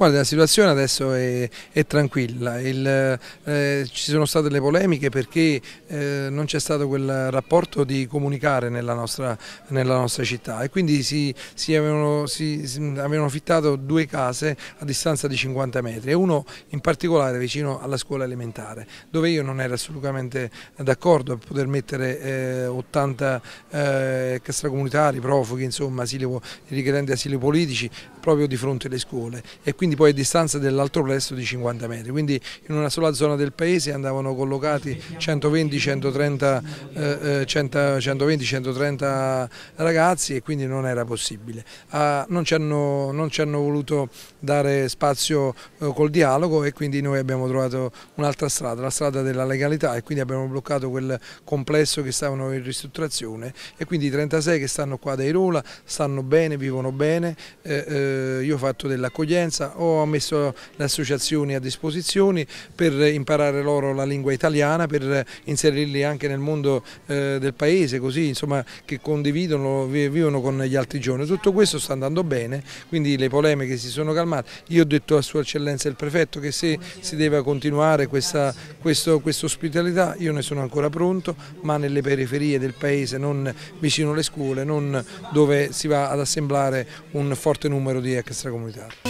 Guarda, la situazione adesso è, è tranquilla, Il, eh, ci sono state le polemiche perché eh, non c'è stato quel rapporto di comunicare nella nostra, nella nostra città e quindi si, si, avevano, si, si, avevano, fittato due case a distanza di 50 metri e uno in particolare vicino alla scuola elementare dove io non ero assolutamente d'accordo a poter mettere eh, 80 eh, extracomunitari, profughi, insomma, asilo, richiedenti asili politici proprio di fronte alle scuole e quindi quindi poi a distanza dell'altro plesso di 50 metri, quindi in una sola zona del paese andavano collocati 120-130 eh, eh ragazzi e quindi non era possibile. Ah, non, ci hanno, non, ci hanno, voluto dare spazio eh, col dialogo e quindi noi abbiamo trovato un'altra strada, la strada della legalità e quindi abbiamo bloccato quel complesso che stavano in ristrutturazione e quindi i 36 che stanno qua da Irola stanno bene, vivono bene, eh, eh io ho fatto dell'accoglienza, ho messo le associazioni a disposizione per imparare loro la lingua italiana, per inserirli anche nel mondo eh, del paese, così insomma che condividono, vivono con gli altri giovani. Tutto questo sta andando bene, quindi le polemiche si sono calmate. Io ho detto a Sua Eccellenza il Prefetto che se si deve continuare questa, questo, questa ospitalità io ne sono ancora pronto, ma nelle periferie del paese, non vicino alle scuole, non dove si va ad assemblare un forte numero di extracomunitari.